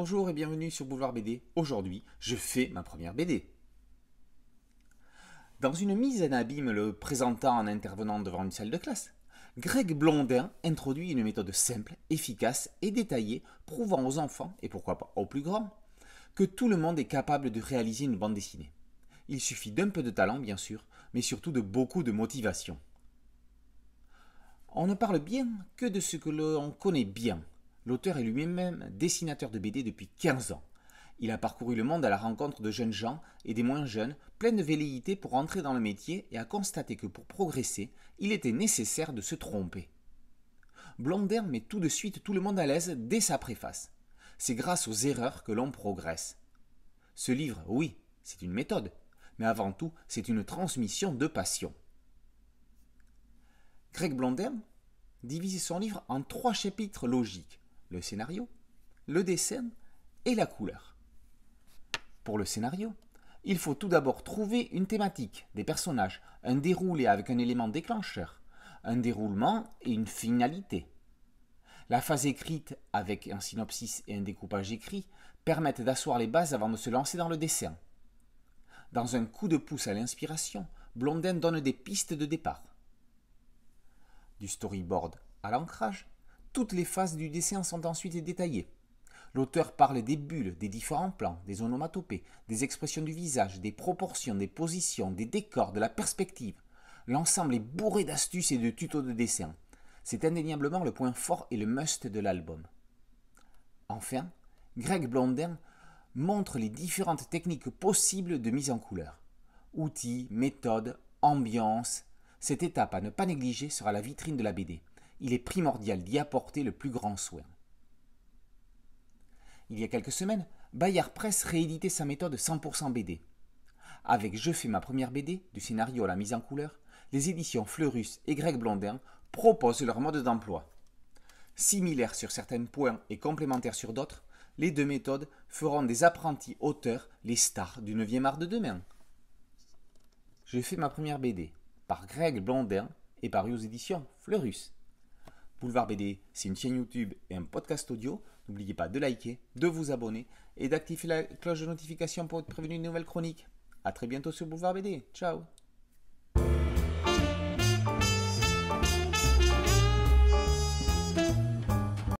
Bonjour et bienvenue sur Boulevard BD. Aujourd'hui, je fais ma première BD. Dans une mise en abîme le présentant en intervenant devant une salle de classe, Greg Blondin introduit une méthode simple, efficace et détaillée, prouvant aux enfants, et pourquoi pas aux plus grands, que tout le monde est capable de réaliser une bande dessinée. Il suffit d'un peu de talent, bien sûr, mais surtout de beaucoup de motivation. On ne parle bien que de ce que l'on connaît bien, L'auteur est lui-même dessinateur de BD depuis 15 ans. Il a parcouru le monde à la rencontre de jeunes gens et des moins jeunes, pleins de velléité pour entrer dans le métier et a constaté que pour progresser, il était nécessaire de se tromper. Blondin met tout de suite tout le monde à l'aise dès sa préface. C'est grâce aux erreurs que l'on progresse. Ce livre, oui, c'est une méthode, mais avant tout, c'est une transmission de passion. Greg Blondin divise son livre en trois chapitres logiques le scénario, le dessin et la couleur. Pour le scénario, il faut tout d'abord trouver une thématique, des personnages, un déroulé avec un élément déclencheur, un déroulement et une finalité. La phase écrite avec un synopsis et un découpage écrit permettent d'asseoir les bases avant de se lancer dans le dessin. Dans un coup de pouce à l'inspiration, Blondin donne des pistes de départ. Du storyboard à l'ancrage, toutes les phases du dessin sont ensuite détaillées. L'auteur parle des bulles, des différents plans, des onomatopées, des expressions du visage, des proportions, des positions, des décors, de la perspective. L'ensemble est bourré d'astuces et de tutos de dessin. C'est indéniablement le point fort et le must de l'album. Enfin, Greg Blondin montre les différentes techniques possibles de mise en couleur. Outils, méthodes, ambiance. Cette étape à ne pas négliger sera la vitrine de la BD il est primordial d'y apporter le plus grand soin. Il y a quelques semaines, Bayard Presse rééditait sa méthode 100% BD. Avec Je fais ma première BD, du scénario à la mise en couleur, les éditions Fleurus et Greg Blondin proposent leur mode d'emploi. Similaires sur certains points et complémentaires sur d'autres, les deux méthodes feront des apprentis auteurs les stars du 9e art de demain. Je fais ma première BD par Greg Blondin et paru aux éditions Fleurus. Boulevard BD, c'est une chaîne YouTube et un podcast audio. N'oubliez pas de liker, de vous abonner et d'activer la cloche de notification pour être prévenu de nouvelle chronique. A très bientôt sur Boulevard BD. Ciao